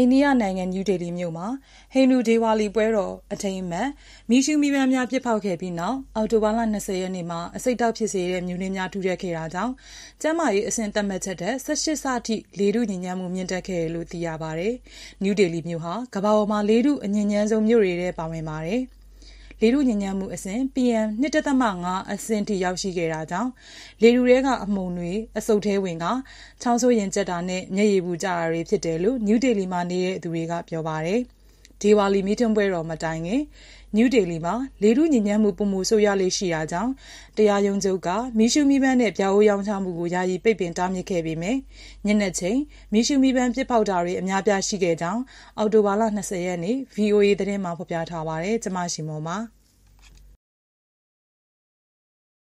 အိန္ဒိယနိုင်ငံနယူးဒေလီမြို့မှာဟိန္ဒူဒေဝါလီပွဲတော်အထိမ်းအမှတ်မီးရှူးမီးပန်းများပစ်ဖောက်ခဲ့ပြီးနောက်အောက်တိုဘာလ၂၀ရက်နေ့မှာအဆိပ်တောက်ဖြစ်စေတဲ့မြူနင်းများထူထပ်ခဲ့တာကြောင့်ကျန်းမာရေးအဆင့်သတ်မှတ်ချက်ထက်၁၈ဆအထိလေထုညစ်ညမ်းမှုမြင့်တက်ခဲ့တယ်လို့သိရပါတယ်။နယူးဒေလီမြို့ဟာကမ္ဘာပေါ်မှာလေထုအညစ်ညမ်းဆုံးမြို့တွေထဲပါဝင်ပါတယ်။လေထုညဉ့်ညမ်းမှုအဆင့် PM 2.5အဆင့်ထိရောက်ရှိခဲ့တာကြောင့်လေထုထဲကအမှုန်တွေအဆုတ်ထဲဝင်ကချောင်းဆိုးရင်ကျက်တာနဲ့မျက်ရည်ပူကျတာတွေဖြစ်တယ်လို့ New Delhi မှာနေတဲ့သူတွေကပြောပါတယ်။ဒေဝါလီမီးထွန်းပွဲတော်မတိုင်ခင် New Delhi မှာလေထုညဉ့်ညမ်းမှုပုံမှုဆိုရလေရှိရာကြောင့်တရားရုံးချုပ်ကမီးရှုမီးပန်းနဲ့ပြာအိုးရောင်းချမှုကိုယာယီပိတ်ပင်တားမြစ်ခဲ့ပေမယ့်ညနေချိန်မီးရှုမီးပန်းပစ်ပေါက်တာတွေအများပြားရှိခဲ့ကြောင်းအော်တိုဘာလ20ရက်နေ့ VOA သတင်းမှာဖော်ပြထားပါတယ်ကျွန်မရှိမောပါ